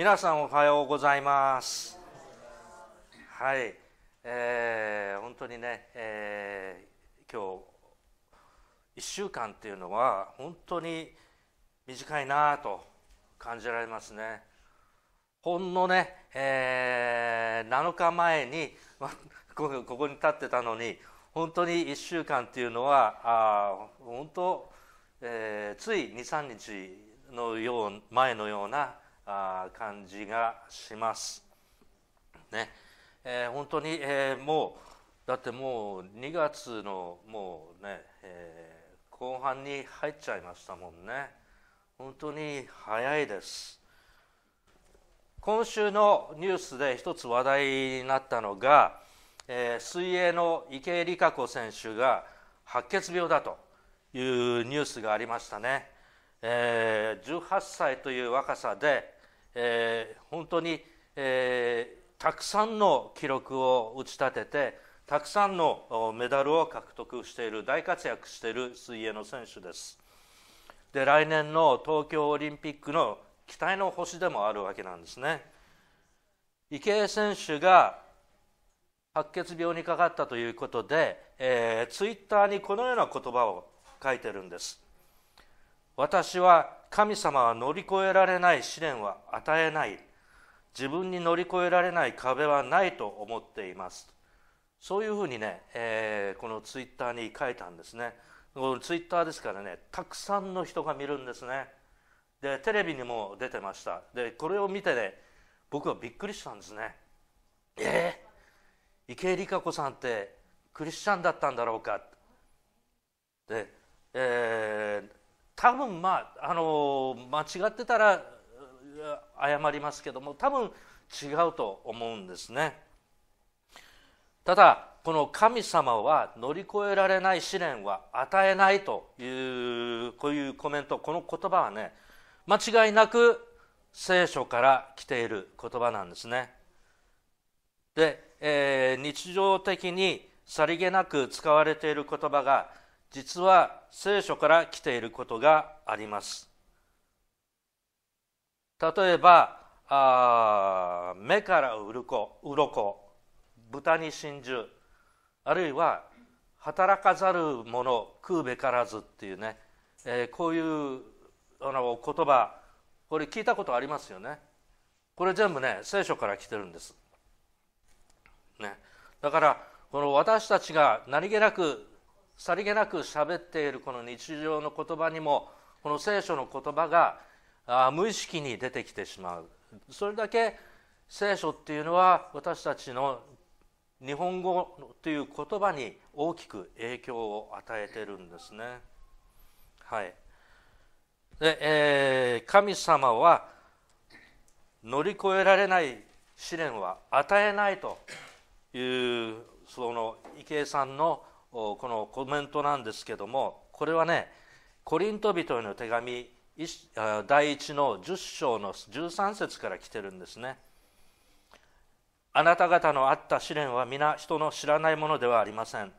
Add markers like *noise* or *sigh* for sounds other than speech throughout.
皆さんおはようございますはい、えー、本当にね、えー、今日1週間っていうのは本当に短いなと感じられますねほんのね、えー、7日前に、ま、*laughs* ここに立ってたのに本当に1週間っていうのはあ本当、えー、つい23日のよう前のようなあ感じがします。ねえー、本当に、えー、もうだってもう2月のもうね、えー、後半に入っちゃいましたもんね本当に早いです今週のニュースで一つ話題になったのが、えー、水泳の池江璃花子選手が白血病だというニュースがありましたね。えー、18歳という若さで、えー、本当に、えー、たくさんの記録を打ち立ててたくさんのメダルを獲得している大活躍している水泳の選手ですで来年の東京オリンピックの期待の星でもあるわけなんですね池江選手が白血病にかかったということで、えー、ツイッターにこのような言葉を書いてるんです私は神様は乗り越えられない試練は与えない自分に乗り越えられない壁はないと思っていますそういうふうにね、えー、このツイッターに書いたんですねこのツイッターですからねたくさんの人が見るんですねでテレビにも出てましたでこれを見てね僕はびっくりしたんですねえー、池江璃花子さんってクリスチャンだったんだろうかで、えー、多分まああの間違ってたら謝りますけども多分違うと思うんですねただこの神様は乗り越えられない試練は与えないというこういうコメントこの言葉はね間違いなく聖書から来ている言葉なんですねで、えー、日常的にさりげなく使われている言葉が実は聖書から来ていることがあります例えばあ目から鱗鱗豚に真珠あるいは働かざる者食うべからずっていうね、えー、こういうあの言葉これ聞いたことありますよねこれ全部ね聖書から来てるんです、ね、だからこの私たちが何気なくさりげなく喋っているこの日常の言葉にもこの聖書の言葉が無意識に出てきてしまうそれだけ聖書っていうのは私たちの日本語という言葉に大きく影響を与えてるんですね。はいでえー、神様は乗り越えられない試練は与えないというその池江さんのこのコメントなんですけどもこれはねコリント人への手紙第1の10章の13節から来てるんですね。あなた方のあった試練は皆人の知らないものではありません。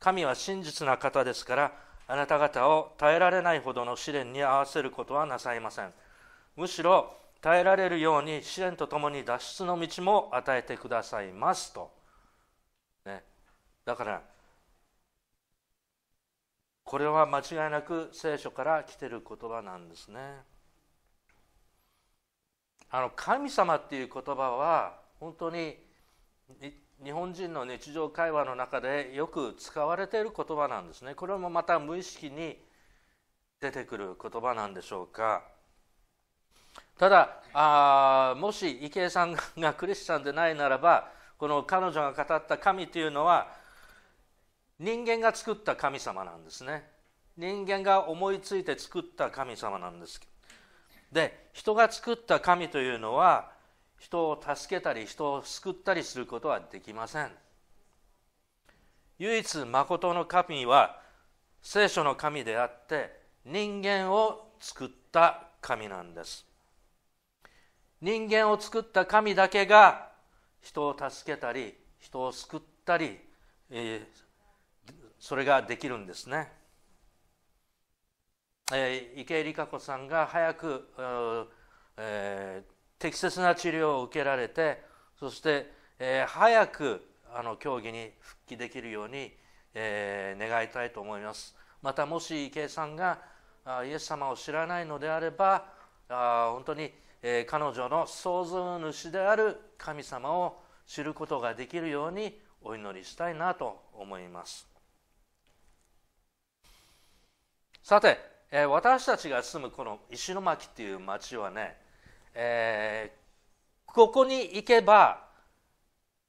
神は真実な方ですからあなた方を耐えられないほどの試練に合わせることはなさいません。むしろ耐えられるように試練とともに脱出の道も与えてくださいますと。ね、だからこれは間違いなく聖書から来てる言葉なんですねあの神様っていう言葉は本当に日本人の日常会話の中でよく使われている言葉なんですねこれもまた無意識に出てくる言葉なんでしょうかただあもし池江さんがクリスチャンでないならばこの彼女が語った神というのは人間が作った神様なんですね人間が思いついて作った神様なんですで人が作った神というのは人を助けたり人を救ったりすることはできません唯一との神は聖書の神であって人間を作った神なんです人間を作った神だけが人を助けたり人を救ったり、えー、それができるんですね、えー、池江璃花子さんが早く、えー、適切な治療を受けられてそして、えー、早くあの競技に復帰できるように、えー、願いたいと思いますまたもし池江さんがイエス様を知らないのであればあ本当に、えー、彼女の創造主である神様を知ることができるようにお祈りしたいなと思いますさて、えー、私たちが住むこの石巻っていう町はね、えー、ここに行けば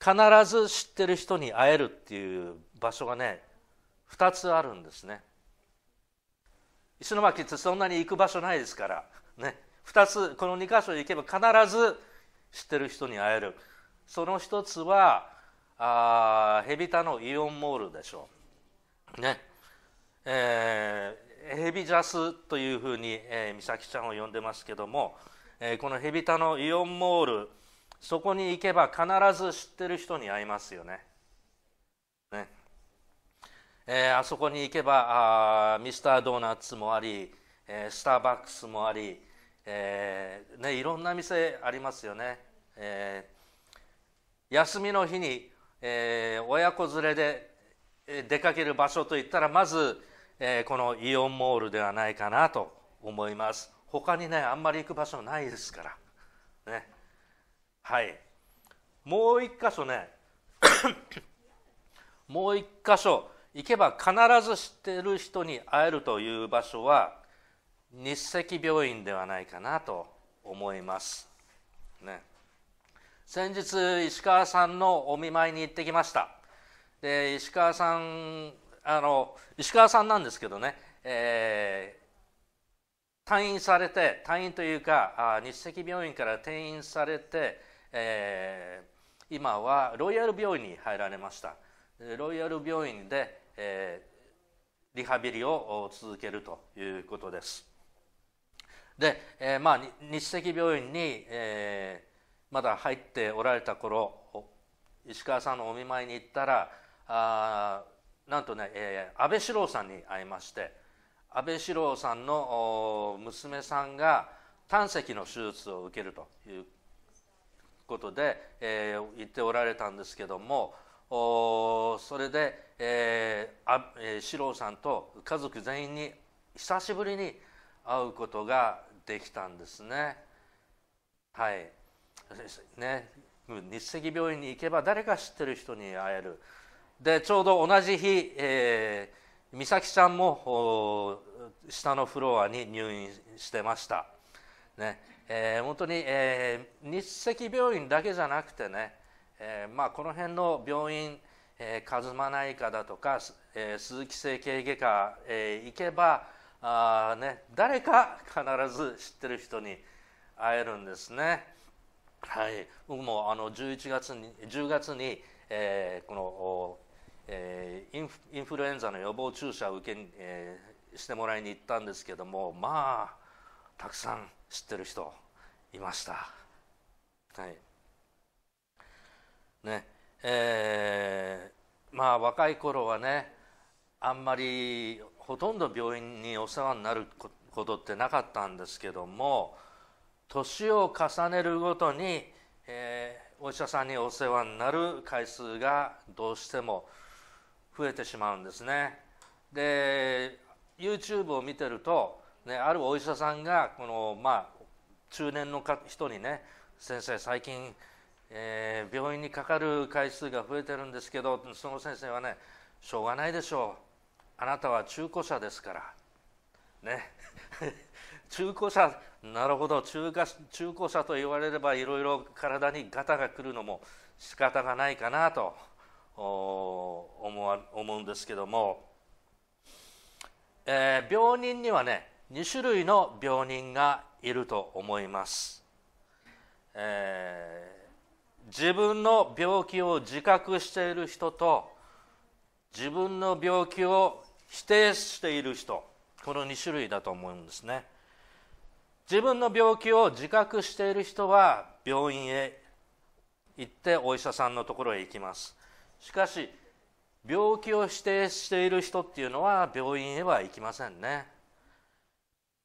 必ず知ってる人に会えるっていう場所がね2つあるんですね石巻ってそんなに行く場所ないですからね2つこの2箇所行けば必ず知ってる人に会えるその1つはあヘビタのイオンモールでしょうねえーヘビャスというふうに、えー、美咲ちゃんを呼んでますけども、えー、このヘビタのイオンモールそこに行けば必ず知ってる人に会いますよね。ねえー、あそこに行けばあミスタードーナツもあり、えー、スターバックスもあり、えーね、いろんな店ありますよね。えー、休みの日に、えー、親子連れで出かける場所といったらまずえこのイオンモールではないかなと思います他にねあんまり行く場所ないですからねはいもう一箇所ね *coughs* もう一箇所行けば必ず知ってる人に会えるという場所は日赤病院ではないかなと思いますね先日石川さんのお見舞いに行ってきましたで石川さんあの石川さんなんですけどね、えー、退院されて退院というかあ日赤病院から転院されて、えー、今はロイヤル病院に入られましたロイヤル病院で、えー、リハビリを続けるということですで、えーまあ、日赤病院に、えー、まだ入っておられた頃石川さんのお見舞いに行ったらあなんとね、えー、安倍四郎さんに会いまして安倍四郎さんの娘さんが胆石の手術を受けるということで、えー、言っておられたんですけどもおそれで、えーあえー、四郎さんと家族全員に久しぶりに会うことができたんですね。はいね日赤病院に行けば誰か知ってる人に会える。でちょうど同じ日、えー、美咲ちゃんも下のフロアに入院してました、ねえー、本当に、えー、日赤病院だけじゃなくてね、えーまあ、この辺の病院、えー、数間内科だとか、えー、鈴木整形外科、えー、行けばあ、ね、誰か必ず知ってる人に会えるんですね。はい、僕もあの11月に10月に、えー、このえインフルエンザの予防注射を受け、えしてもらいに行ったんですけどもまあたくさん知ってる人いましたはいねえー、まあ若い頃はねあんまりほとんど病院にお世話になることってなかったんですけども年を重ねるごとに、えー、お医者さんにお世話になる回数がどうしても増増えてしまうんですねで YouTube を見てると、ね、あるお医者さんがこの、まあ、中年の人にね先生最近、えー、病院にかかる回数が増えてるんですけどその先生はねしょうがないでしょうあなたは中古車ですからね *laughs* 中古車なるほど中華中古車と言われればいろいろ体にガタが来るのも仕方がないかなと思うんですけども、えー、病人にはね2種類の病人がいると思います、えー、自分の病気を自覚している人と自分の病気を否定している人この2種類だと思うんですね自分の病気を自覚している人は病院へ行ってお医者さんのところへ行きますしかし病気を指定している人っていうのは病院へは行きませんね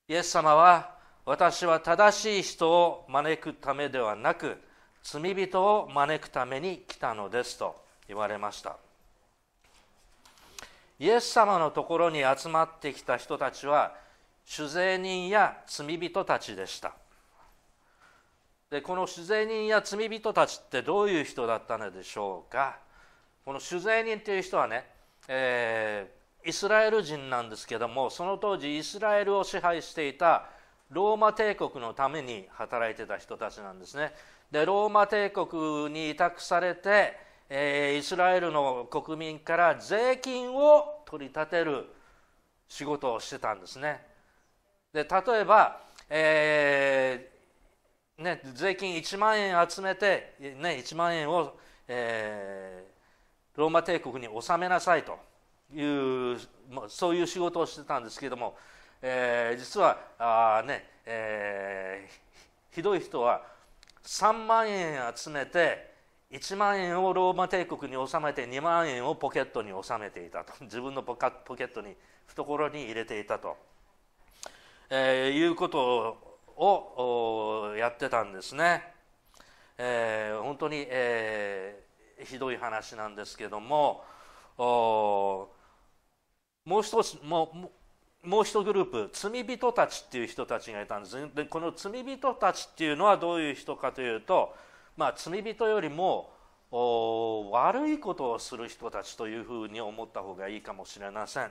イエス様は私は正しい人を招くためではなく罪人を招くために来たのですと言われましたイエス様のところに集まってきた人たちは酒税人や罪人たちでしたでこの酒税人や罪人たちってどういう人だったのでしょうかこの取材人という人はね、えー、イスラエル人なんですけどもその当時イスラエルを支配していたローマ帝国のために働いてた人たちなんですねでローマ帝国に委託されて、えー、イスラエルの国民から税金を取り立てる仕事をしてたんですねで例えば、えーね、税金1万円集めて、ね、1万円を、えー、ローマ帝国に納めなさいというそういう仕事をしてたんですけれども、えー、実はあ、ねえー、ひどい人は3万円集めて1万円をローマ帝国に納めて2万円をポケットに納めていたと自分のポケットに懐に入れていたと、えー、いうことをやってたんですね。えー、本当に、えひどい話なんですけどももう一つもうもう一グループ罪人たちっていう人たちがいたんですでこの罪人たちっていうのはどういう人かというと、まあ、罪人よりも悪いことをする人たちというふうに思った方がいいかもしれません、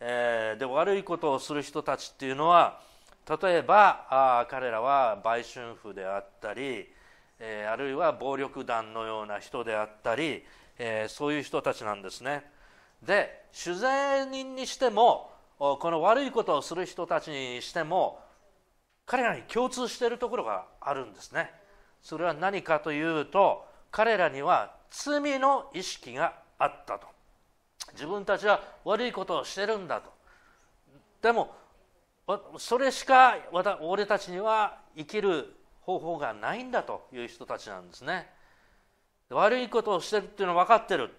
えー、で悪いことをする人たちっていうのは例えばあ彼らは売春婦であったり、えー、あるいは暴力団のような人であったり、えー、そういう人たちなんですねで取材人にしてもこの悪いことをする人たちにしても彼らに共通しているところがあるんですねそれは何かというと彼らには罪の意識があったと自分たちは悪いことをしてるんだとでもそれしか俺たちには生きる方法がないんだという人たちなんですね悪いことをしてるっていうのは分かってる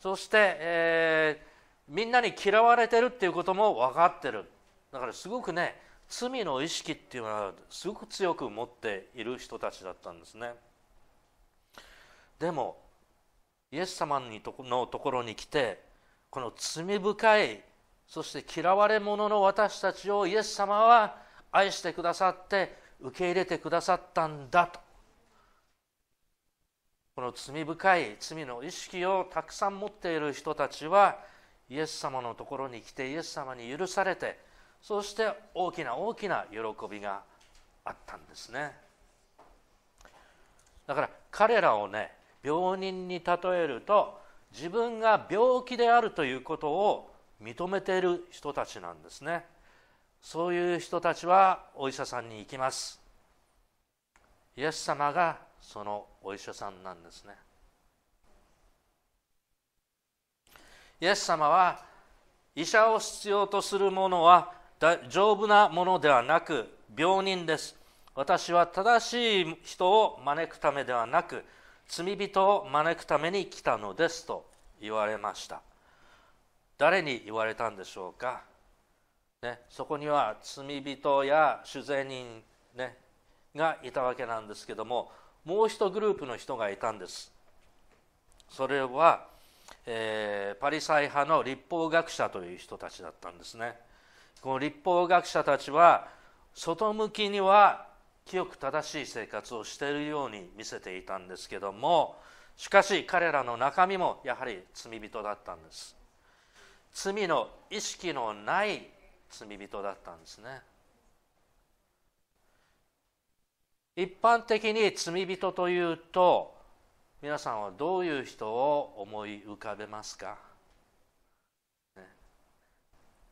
そして、えー、みんなに嫌われてるっていうことも分かってるだからすごくね罪の意識っていうのはすごく強く持っている人たちだったんですねでもイエス様のところに来てこの罪深いそして嫌われ者の私たちをイエス様は愛してくださって受け入れてくださったんだとこの罪深い罪の意識をたくさん持っている人たちはイエス様のところに来てイエス様に許されてそして大きな大きな喜びがあったんですねだから彼らをね病人に例えると自分が病気であるということを認めている人たちなんですね。そういう人たちはお医者さんに行きますイエス様がそのお医者さんなんですねイエス様は医者を必要とするものは丈夫なものではなく病人です私は正しい人を招くためではなく罪人を招くために来たのですと言われました誰に言われたんでしょうかね、そこには罪人や主税人、ね、がいたわけなんですけどももう一グループの人がいたんですそれは、えー、パリサイ派の立法学者という人たちだったんですねこの立法学者たちは外向きには清く正しい生活をしているように見せていたんですけどもしかし彼らの中身もやはり罪人だったんです罪の意識のない罪人だったんですね一般的に罪人というと皆さんはどういう人を思い浮かべますか、ね、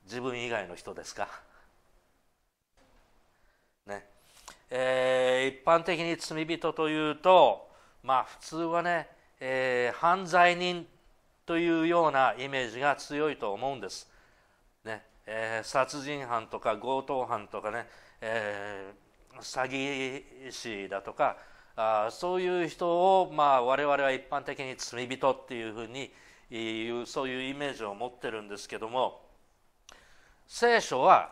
自分以外の人ですかねえー、一般的に罪人というとまあ普通はね、えー、犯罪人というようなイメージが強いと思うんです、ね、えー、殺人犯とか強盗犯とかね、えー、詐欺師だとかあそういう人を、まあ、我々は一般的に罪人っていうふうにうそういうイメージを持ってるんですけども聖書は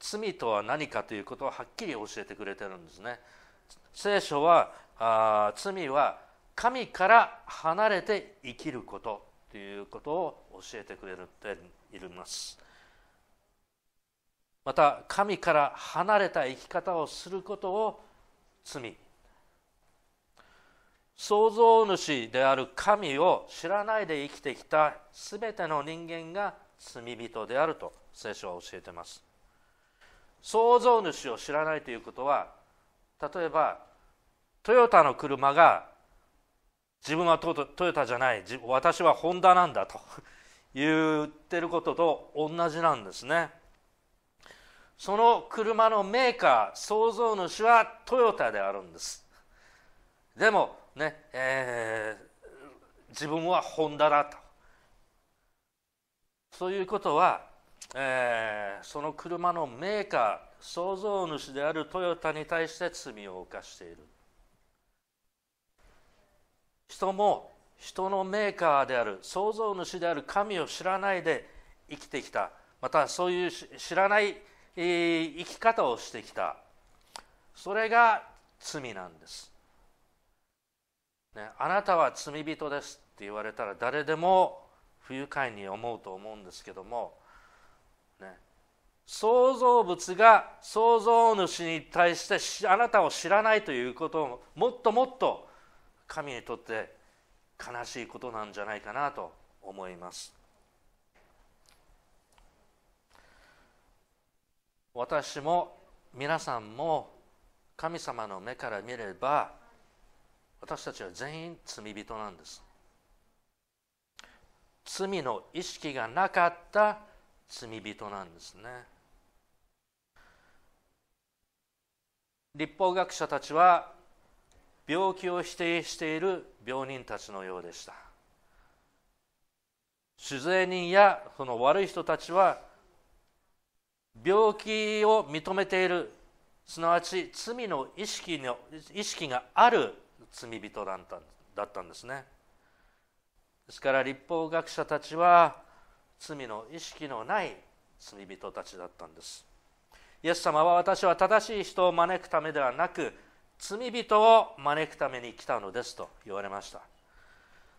罪とは何かということをはっきり教えてくれてるんですね。聖書はあ罪は神から離れて生きることということを教えてくれています。また神から離れた生き方をすることを罪創造主である神を知らないで生きてきた全ての人間が罪人であると聖書は教えてます創造主を知らないということは例えばトヨタの車が自分はトヨタじゃない私はホンダなんだと言ってることと同じなんですねその車のメーカー創造主はトヨタであるんですでもね、えー、自分はホンダだとそういうことは、えー、その車のメーカー創造主であるトヨタに対して罪を犯している人も人のメーカーである創造主である神を知らないで生きてきたまたそういう知らない生き方をしてきたそれが罪なんです、ね、あなたは罪人ですって言われたら誰でも不愉快に思うと思うんですけども、ね、創造物が創造主に対してあなたを知らないということをもっともっと神にとって悲しいことなんじゃないかなと思います。私も皆さんも神様の目から見れば私たちは全員罪人なんです罪の意識がなかった罪人なんですね立法学者たちは病気を否定している病人たちのようでした酒税人やその悪い人たちは病気を認めているすなわち罪の意識の意識がある罪人だっただったんですねですから立法学者たちは罪の意識のない罪人たちだったんですイエス様は私は正しい人を招くためではなく罪人を招くために来たのですと言われました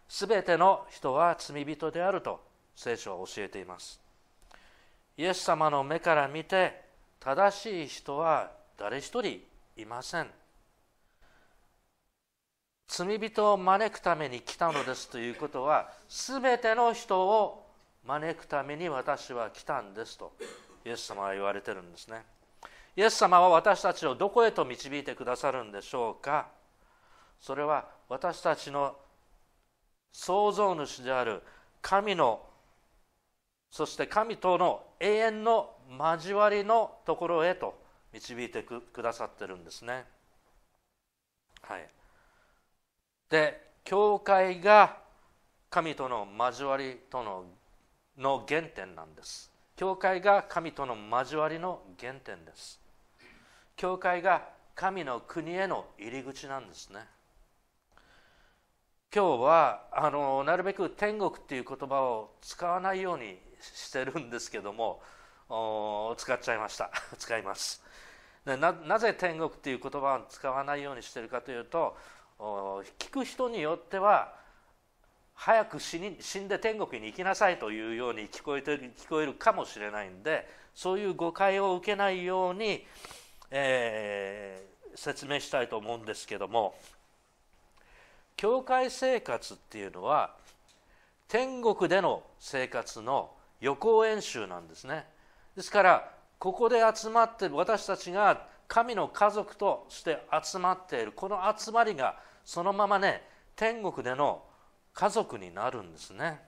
すべての人は罪人であると聖書は教えていますイエス様の目から見て正しい人は誰一人いません罪人を招くために来たのですということは全ての人を招くために私は来たんですとイエス様は言われてるんですねイエス様は私たちをどこへと導いてくださるんでしょうかそれは私たちの創造主である神のそして神との永遠の交わりのところへと導いてくださってるんですね。はい、で教会が神との交わりとのの原点なんです。教会が神との交わりの原点です。教会が神の国への入り口なんですね。今日はあのなるべく天国っていう言葉を使わないようにしてるんですけども使っちゃいました *laughs* 使いますななぜ天国っていう言葉を使わないようにしてるかというと聞く人によっては早く死に死んで天国に行きなさいというように聞こえて聞こえるかもしれないんでそういう誤解を受けないように、えー、説明したいと思うんですけども教会生活っていうのは天国での生活の予行演習なんですねですからここで集まって私たちが神の家族として集まっているこの集まりがそのままね天国での家族になるんですね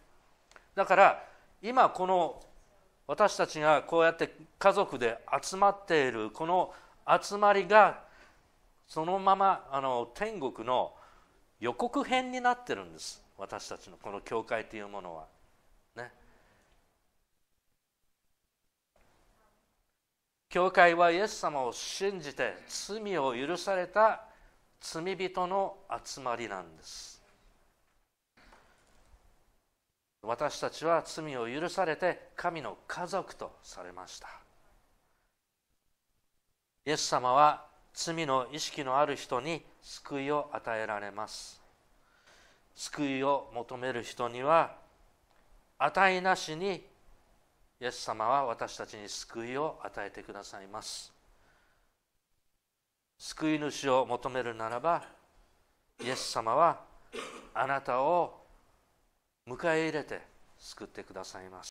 だから今この私たちがこうやって家族で集まっているこの集まりがそのままあの天国の予告編になってるんです私たちのこの教会というものは。教会はイエス様を信じて罪を許された罪人の集まりなんです私たちは罪を許されて神の家族とされましたイエス様は罪の意識のある人に救いを与えられます救いを求める人には値なしにイエス様は私たちに救いを与えてくださいます救い主を求めるならばイエス様はあなたを迎え入れて救ってくださいます